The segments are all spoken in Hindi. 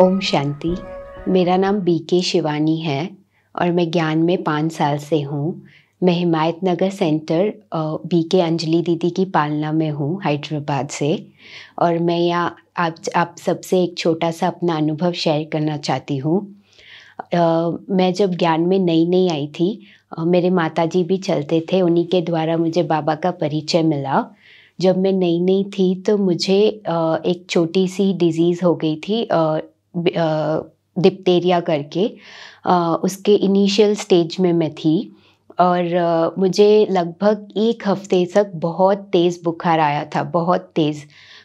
ओम शांति मेरा नाम बीके शिवानी है और मैं ज्ञान में पाँच साल से हूँ मैं Himayatnagar centre BK Anjali दीदी की पालना में हूँ हैदराबाद से और मैं यहाँ आप आप सबसे एक छोटा सा अपना अनुभव शेयर करना चाहती हूँ मैं जब ज्ञान में नई नई आई थी मेरे माताजी भी चलते थे उन्हीं के द्वारा मुझे बाबा का परिचय मिला जब मैं नई नई थी तो मुझे एक छोटी सी डिज़ीज़ हो गई थी डिप्टेरिया करके उसके इनिशियल स्टेज में मैं थी और मुझे लगभग एक हफ्ते तक बहुत तेज़ बुखार आया था बहुत तेज़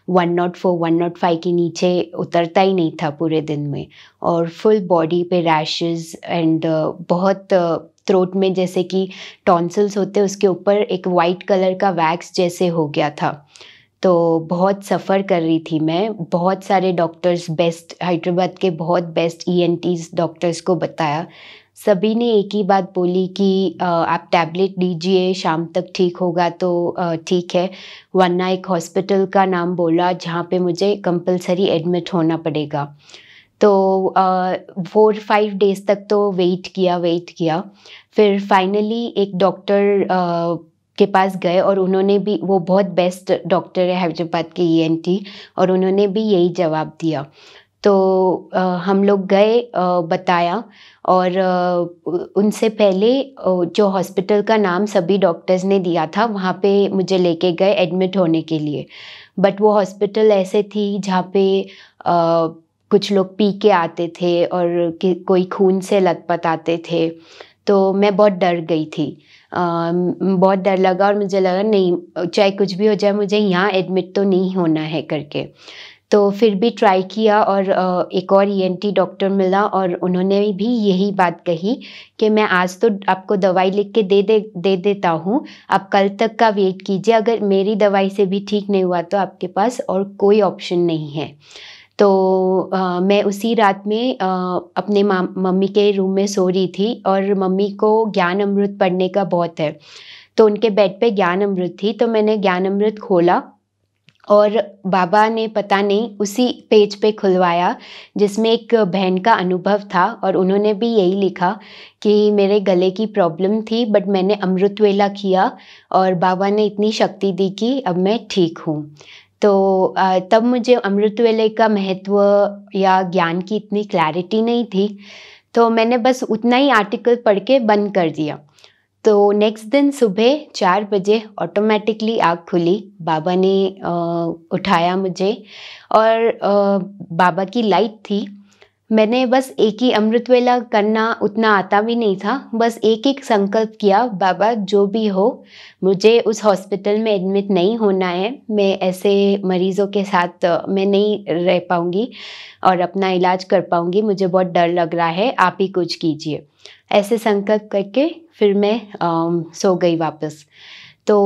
one nought four one nought five के नीचे उतरता ही नहीं था पूरे दिन में और फुल बॉडी पे रैशेस एंड बहुत थ्रोट में जैसे कि टॉन्सल्स होते उसके ऊपर एक वाइट कलर का वैक्स जैसे हो गया था तो बहुत सफ़र कर रही थी मैं बहुत सारे डॉक्टर्स बेस्ट हैदराबाद के बहुत बेस्ट ई डॉक्टर्स को बताया सभी ने एक ही बात बोली कि आप टैबलेट लीजिए शाम तक ठीक होगा तो ठीक है वरना एक हॉस्पिटल का नाम बोला जहाँ पे मुझे कंपलसरी एडमिट होना पड़ेगा तो फोर फाइव डेज तक तो वेट किया वेट किया फिर फाइनली एक डॉक्टर के पास गए और उन्होंने भी वो बहुत बेस्ट डॉक्टर है हैदराबाद के ई e और उन्होंने भी यही जवाब दिया तो आ, हम लोग गए आ, बताया और आ, उनसे पहले जो हॉस्पिटल का नाम सभी डॉक्टर्स ने दिया था वहाँ पे मुझे लेके गए एडमिट होने के लिए बट वो हॉस्पिटल ऐसे थी जहाँ पे कुछ लोग पी के आते थे और कोई खून से लतपत आते थे तो मैं बहुत डर गई थी आ, बहुत डर लगा और मुझे लगा नहीं चाहे कुछ भी हो जाए मुझे यहाँ एडमिट तो नहीं होना है करके तो फिर भी ट्राई किया और एक और ई e डॉक्टर मिला और उन्होंने भी यही बात कही कि मैं आज तो आपको दवाई लिख के दे दे दे देता हूँ आप कल तक का वेट कीजिए अगर मेरी दवाई से भी ठीक नहीं हुआ तो आपके पास और कोई ऑप्शन नहीं है तो आ, मैं उसी रात में आ, अपने मम्मी के रूम में सो रही थी और मम्मी को ज्ञान अमृत पढ़ने का बहुत है तो उनके बेड पे ज्ञान अमृत थी तो मैंने ज्ञान अमृत खोला और बाबा ने पता नहीं उसी पेज पे खुलवाया जिसमें एक बहन का अनुभव था और उन्होंने भी यही लिखा कि मेरे गले की प्रॉब्लम थी बट मैंने अमृत वेला किया और बाबा ने इतनी शक्ति दी कि अब मैं ठीक हूँ तो तब मुझे अमृत वेले का महत्व या ज्ञान की इतनी क्लैरिटी नहीं थी तो मैंने बस उतना ही आर्टिकल पढ़ के बंद कर दिया तो नेक्स्ट दिन सुबह चार बजे ऑटोमेटिकली आग खुली बाबा ने आ, उठाया मुझे और आ, बाबा की लाइट थी मैंने बस एक ही अमृत वेला करना उतना आता भी नहीं था बस एक एक संकल्प किया बाबा जो भी हो मुझे उस हॉस्पिटल में एडमिट नहीं होना है मैं ऐसे मरीज़ों के साथ मैं नहीं रह पाऊँगी और अपना इलाज कर पाऊँगी मुझे बहुत डर लग रहा है आप ही कुछ कीजिए ऐसे संकल्प करके फिर मैं आ, सो गई वापस तो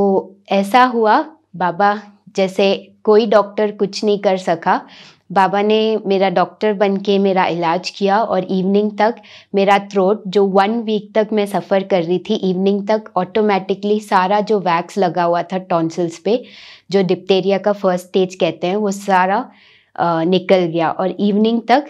ऐसा हुआ बाबा जैसे कोई डॉक्टर कुछ नहीं कर सका बाबा ने मेरा डॉक्टर बन के मेरा इलाज किया और इवनिंग तक मेरा थ्रोट जो वन वीक तक मैं सफ़र कर रही थी इवनिंग तक ऑटोमेटिकली सारा जो वैक्स लगा हुआ था टॉन्सिल्स पे जो डिप्टेरिया का फर्स्ट स्टेज कहते हैं वो सारा आ, निकल गया और इवनिंग तक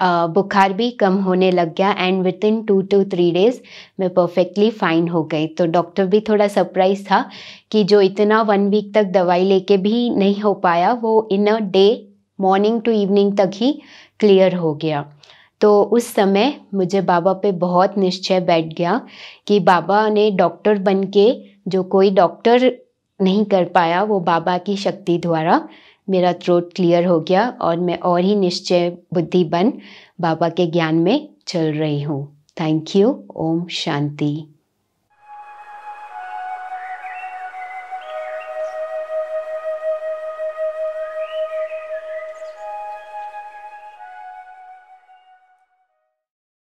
आ, बुखार भी कम होने लग गया and within two two three days मैं परफेक्टली फ़ाइन हो गई तो डॉक्टर भी थोड़ा सरप्राइज था कि जो इतना वन वीक तक दवाई लेके भी नहीं हो पाया वो in a day morning to evening तक ही क्लियर हो गया तो उस समय मुझे बाबा पे बहुत निश्चय बैठ गया कि बाबा ने डॉक्टर बन के जो कोई डॉक्टर नहीं कर पाया वो बाबा की शक्ति द्वारा मेरा थ्रोट क्लियर हो गया और मैं और ही निश्चय बुद्धि बन बाबा के ज्ञान में चल रही हूँ थैंक यू ओम शांति